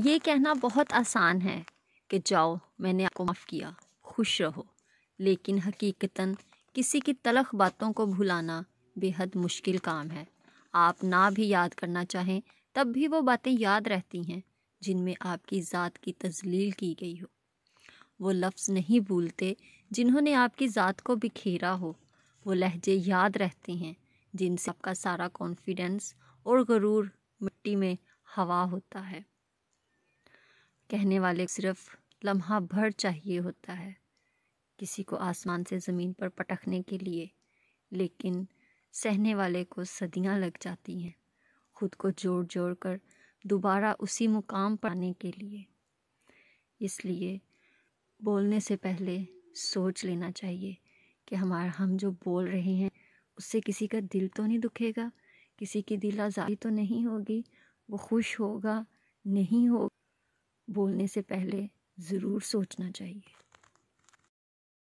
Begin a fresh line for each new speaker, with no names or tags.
ये कहना बहुत आसान है कि जाओ मैंने आपको माफ़ किया खुश रहो लेकिन हकीकता किसी की तलख बातों को भुलाना बेहद मुश्किल काम है आप ना भी याद करना चाहें तब भी वो बातें याद रहती हैं जिनमें आपकी ज़ात की तजलील की गई हो वो लफ्ज़ नहीं भूलते जिन्होंने आपकी ज़ात को बिखेरा हो वो लहजे याद रहते हैं जिनसे आपका सारा कॉन्फिडेंस और गरूर मिट्टी में हवा होता है कहने वाले सिर्फ लम्हा भर चाहिए होता है किसी को आसमान से ज़मीन पर पटकने के लिए लेकिन सहने वाले को सदियां लग जाती हैं खुद को जोड़ जोड़ कर दोबारा उसी मुकाम पर आने के लिए इसलिए बोलने से पहले सोच लेना चाहिए कि हमारा हम जो बोल रहे हैं उससे किसी का दिल तो नहीं दुखेगा किसी की दिल आज़ादी तो नहीं होगी वो खुश होगा नहीं होगा बोलने से पहले ज़रूर सोचना चाहिए